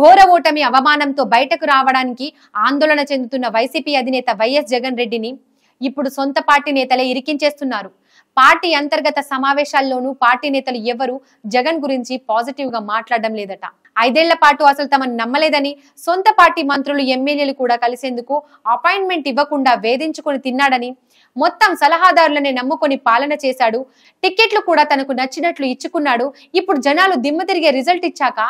ఘోర ఓటమి అవమానంతో బయటకు రావడానికి ఆందోళన చెందుతున్న వైసీపీ అధినేత వైఎస్ జగన్ రెడ్డిని ఇప్పుడు సొంత పార్టీ నేతలే ఇరికించేస్తున్నారు పార్టీ అంతర్గత సమావేశాల్లోనూ పార్టీ నేతలు ఎవరు జగన్ గురించి పాజిటివ్ గా మాట్లాడడం లేదట ఐదేళ్ల పాటు అసలు తమను నమ్మలేదని సొంత పార్టీ మంత్రులు ఎమ్మెల్యేలు కూడా కలిసేందుకు అపాయింట్మెంట్ ఇవ్వకుండా వేధించుకుని తిన్నాడని మొత్తం సలహాదారులనే నమ్ముకొని పాలన చేశాడు టిక్కెట్లు కూడా తనకు నచ్చినట్లు ఇచ్చుకున్నాడు ఇప్పుడు జనాలు దిమ్మ తిరిగే రిజల్ట్ ఇచ్చాక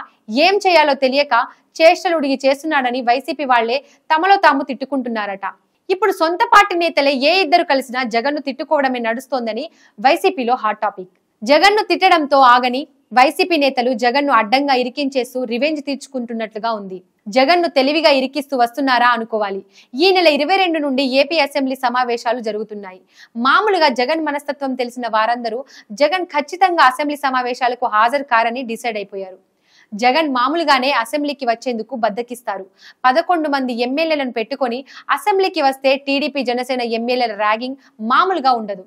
ఏం చేయాలో తెలియక చేష్టలుడిగి చేస్తున్నాడని వైసీపీ వాళ్లే తమలో తాము తిట్టుకుంటున్నారట ఇప్పుడు సొంత పార్టీ నేతలే ఏ ఇద్దరు కలిసినా జగన్ను తిట్టుకోవడమే నడుస్తోందని వైసీపీలో హాట్ టాపిక్ జగన్ను తిట్టడంతో ఆగని వైసీపీ నేతలు జగన్ ను అడ్డంగా ఇరికించేస్తూ రివెంజ్ తీర్చుకుంటున్నట్లుగా ఉంది జగన్ ను తెలివిగా ఇరికిస్తూ వస్తున్నారా అనుకోవాలి ఈ నెల ఇరవై రెండు నుండి ఏపీ అసెంబ్లీ సమావేశాలు జరుగుతున్నాయి మామూలుగా జగన్ మనస్తత్వం తెలిసిన వారందరూ జగన్ ఖచ్చితంగా అసెంబ్లీ సమావేశాలకు హాజరు కారని డిసైడ్ అయిపోయారు జగన్ మామూలుగానే అసెంబ్లీకి వచ్చేందుకు బద్దకిస్తారు పదకొండు మంది ఎమ్మెల్యేలను పెట్టుకొని అసెంబ్లీకి వస్తే టీడీపీ జనసేన ఎమ్మెల్యేల ర్యాగింగ్ మామూలుగా ఉండదు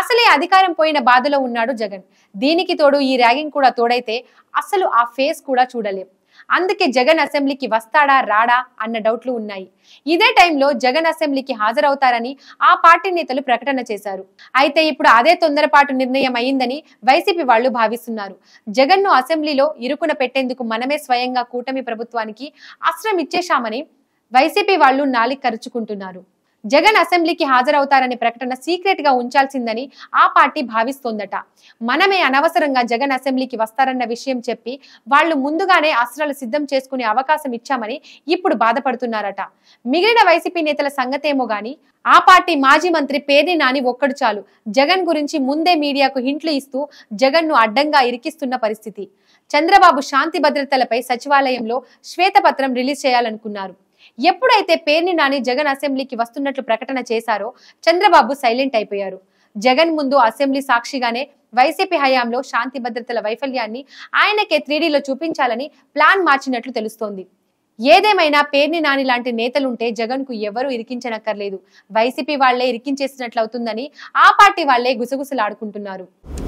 అసలే అధికారం పోయిన బాధలో ఉన్నాడు జగన్ దీనికి తోడు ఈ ర్యాగింగ్ కూడా తోడైతే అసలు ఆ ఫేస్ కూడా చూడలేం అందుకే జగన్ అసెంబ్లీకి వస్తాడా రాడా అన్న డౌట్లు ఉన్నాయి ఇదే టైంలో జగన్ అసెంబ్లీకి హాజరవుతారని ఆ పార్టీ నేతలు ప్రకటన చేశారు అయితే ఇప్పుడు అదే తొందరపాటు నిర్ణయం అయిందని వైసీపీ వాళ్ళు భావిస్తున్నారు జగన్ ను అసెంబ్లీలో ఇరుకున పెట్టేందుకు మనమే స్వయంగా కూటమి ప్రభుత్వానికి అస్త్రం ఇచ్చేశామని వైసీపీ వాళ్ళు నాలిక కరుచుకుంటున్నారు జగన్ అసెంబ్లీకి హాజరవుతారనే ప్రకటన సీక్రెట్ గా ఉంచాల్సిందని ఆ పార్టీ భావిస్తోందట మనమే అనవసరంగా జగన్ అసెంబ్లీకి వస్తారన్న విషయం చెప్పి వాళ్లు ముందుగానే అస్త్రాలు సిద్ధం చేసుకునే అవకాశం ఇచ్చామని ఇప్పుడు బాధపడుతున్నారట మిగిలిన వైసీపీ నేతల సంగతేమో గాని ఆ పార్టీ మాజీ మంత్రి పేది నాని ఒక్కడు చాలు జగన్ గురించి ముందే మీడియాకు హింట్లు ఇస్తూ జగన్ ను అడ్డంగా ఇరికిస్తున్న పరిస్థితి చంద్రబాబు శాంతి భద్రతలపై సచివాలయంలో శ్వేతపత్రం రిలీజ్ చేయాలనుకున్నారు ఎప్పుడైతే పేర్ని నాని జగన్ అసెంబ్లీకి వస్తున్నట్లు ప్రకటన చేశారో చంద్రబాబు సైలెంట్ అయిపోయారు జగన్ ముందు అసెంబ్లీ సాక్షిగానే వైసీపీ హయాంలో శాంతి భద్రతల వైఫల్యాన్ని ఆయనకే త్రీడీలో చూపించాలని ప్లాన్ మార్చినట్లు తెలుస్తోంది ఏదేమైనా పేర్ని నాని లాంటి నేతలుంటే జగన్ కు ఎవరు ఇరికించనక్కర్లేదు వైసీపీ వాళ్లే ఇరికించేసినట్లవుతుందని ఆ పార్టీ వాళ్లే గుసగుసలాడుకుంటున్నారు